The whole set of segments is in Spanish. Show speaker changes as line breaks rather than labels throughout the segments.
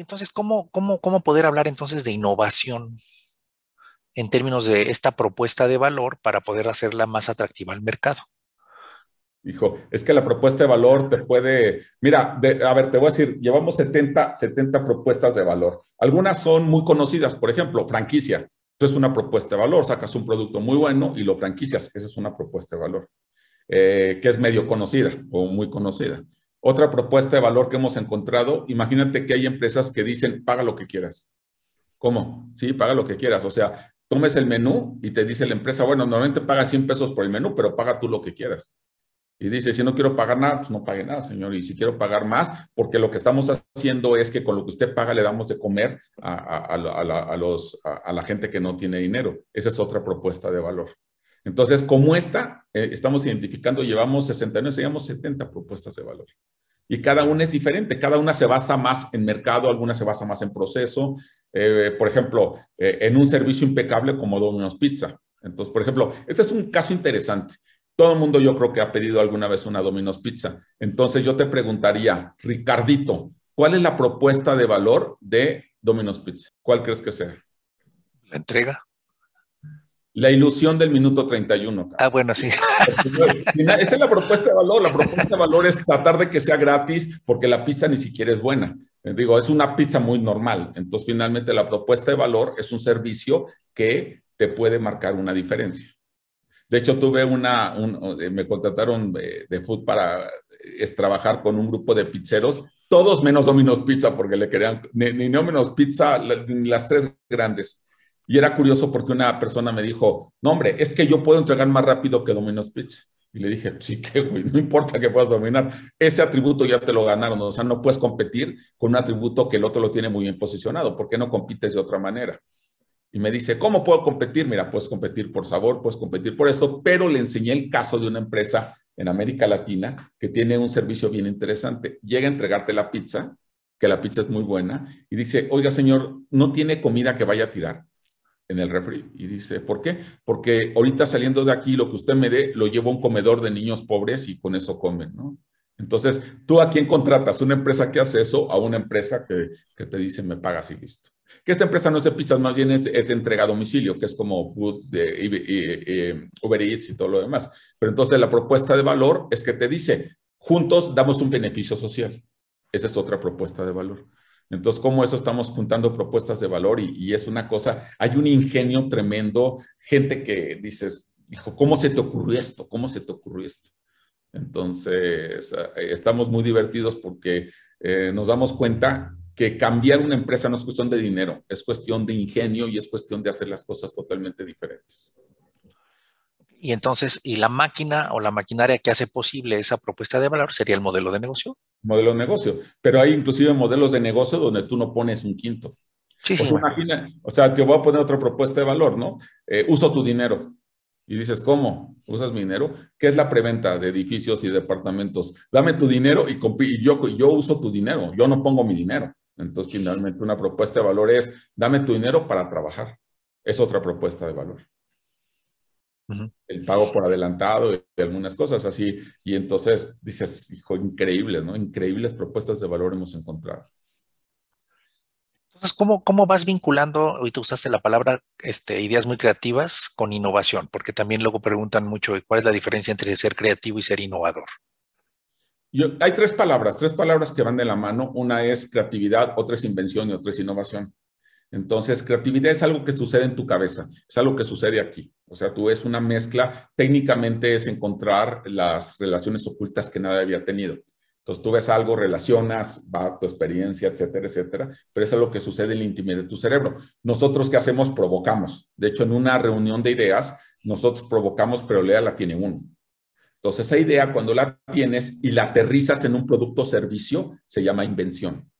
Entonces, ¿cómo, poder hablar entonces de innovación en términos de esta propuesta de valor para poder hacerla más atractiva al mercado? Hijo, es que la propuesta de valor te puede, mira, a ver, te voy a decir, llevamos 70, 70 propuestas de valor. Algunas son muy conocidas, por ejemplo, franquicia. esto es una propuesta de valor, sacas un producto muy bueno y lo franquicias. Esa es una propuesta de valor, eh, que es medio conocida o muy conocida. Otra propuesta de valor que hemos encontrado, imagínate que hay empresas que dicen, paga lo que quieras. ¿Cómo? Sí, paga lo que quieras. O sea, tomes el menú y te dice la empresa, bueno, normalmente paga 100 pesos por el menú, pero paga tú lo que quieras. Y dice, si no quiero pagar nada, pues no pague nada, señor. Y si quiero pagar más, porque lo que estamos haciendo es que con lo que usted paga le damos de comer a, a, a, la gente que no tiene dinero. Esa es otra propuesta de valor. Entonces, como esta, eh, estamos identificando, llevamos 69, llevamos 70 propuestas de valor. Y cada una es diferente, cada una se basa más en mercado, alguna se basa más en proceso. Eh, por ejemplo, eh, en un servicio impecable como Domino's Pizza. Entonces, por ejemplo, este es un caso interesante. Todo el mundo yo creo que ha pedido alguna vez una Domino's Pizza. Entonces yo te preguntaría, Ricardito, ¿cuál es la propuesta de valor de Domino's Pizza? ¿Cuál crees que sea? La entrega. La ilusión del minuto 31. Ah, bueno, sí. Esa es la propuesta de valor. La propuesta de valor es tratar de que sea gratis porque la pizza ni siquiera es buena. Eh, digo, es una pizza muy normal. Entonces, finalmente, la propuesta de valor es un servicio que te puede marcar una diferencia. De hecho, tuve una, eh, me contrataron eh, de, Food para es trabajar con un grupo de pizzeros, todos menos Domino's Pizza porque le querían, ni, menos Pizza, ni las tres grandes y era curioso porque una persona me dijo, no hombre, es que yo puedo entregar más rápido que Domino's Pizza. Y le dije, sí, que no importa que puedas dominar, ese atributo ya te lo ganaron, o sea, no puedes competir con un atributo que el otro lo tiene muy bien posicionado, ¿por qué no compites de otra manera? Y me dice, ¿cómo puedo competir? Mira, puedes competir por sabor, puedes competir por eso, pero le enseñé el caso de una empresa en América Latina que tiene un servicio bien interesante. Llega a entregarte la pizza, que la pizza es muy buena, y dice, oiga señor, no tiene comida que vaya a tirar en el refri. Y dice, ¿por qué? Porque ahorita saliendo de aquí, lo que usted me dé, lo llevo a un comedor de niños pobres y con eso comen, ¿no? Entonces, ¿tú a quién contratas? ¿Una empresa que hace eso a una empresa que, que te dice me pagas y listo? Que esta empresa no es de pizzas, más bien es, de entrega a domicilio, que es como Food, de, eh, Uber Eats y todo lo demás. Pero entonces la propuesta de valor es que te dice, juntos damos un beneficio social. Esa es otra propuesta de valor. Entonces, ¿cómo eso estamos juntando propuestas de valor y, es una cosa, hay un ingenio tremendo, gente que dices, hijo, ¿cómo se te ocurrió esto? ¿Cómo se te ocurrió esto? Entonces, eh, estamos muy divertidos porque eh, nos damos cuenta que cambiar una empresa no es cuestión de dinero, es cuestión de ingenio y es cuestión de hacer las cosas totalmente diferentes. Y entonces, ¿y la máquina o la maquinaria que hace posible esa propuesta de valor sería el modelo de negocio? modelo de negocio. Pero hay inclusive modelos de negocio donde tú no pones un quinto. o, sea, te voy a poner otra propuesta de valor, ¿no? Eh, uso tu dinero. Y dices, ¿cómo? ¿Usas mi dinero? ¿Qué es la preventa de edificios y departamentos? Dame tu dinero y, y yo, yo uso tu dinero. Yo no pongo mi dinero. Entonces, finalmente, una propuesta de valor es, dame tu dinero para trabajar. Es otra propuesta de valor el pago por adelantado y, algunas cosas así. Y entonces dices, hijo, increíble, ¿no? Increíbles propuestas de valor hemos encontrado. Entonces, ¿cómo, vas vinculando, hoy tú usaste la palabra este, ideas muy creativas con innovación? Porque también luego preguntan mucho, ¿cuál es la diferencia entre ser creativo y ser innovador? hay tres palabras, tres palabras que van de la mano. Una es creatividad, otra es invención y otra es innovación. Entonces, creatividad es algo que sucede en tu cabeza, es algo que sucede aquí. O sea, tú ves una mezcla, técnicamente es encontrar las relaciones ocultas que nadie había tenido. Entonces tú ves algo, relacionas, va tu experiencia, etcétera, etcétera, pero eso es lo que sucede en la intimidad de tu cerebro. Nosotros qué hacemos? Provocamos. De hecho, en una reunión de ideas, nosotros provocamos, pero la la tiene uno. Entonces esa idea, cuando la tienes y la aterrizas en un producto o servicio, se llama invención.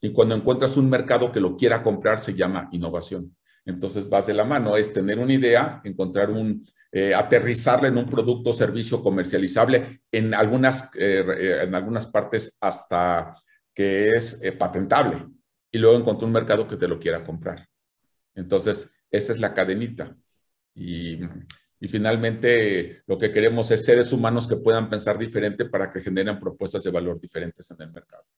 Y cuando encuentras un mercado que lo quiera comprar, se llama innovación. Entonces vas de la mano, es tener una idea, encontrar un, eh, aterrizarla en un producto o servicio comercializable, en algunas, eh, en algunas partes hasta que es eh, patentable, y luego encontrar un mercado que te lo quiera comprar. Entonces, esa es la cadenita. Y, y finalmente, lo que queremos es seres humanos que puedan pensar diferente para que generen propuestas de valor diferentes en el mercado.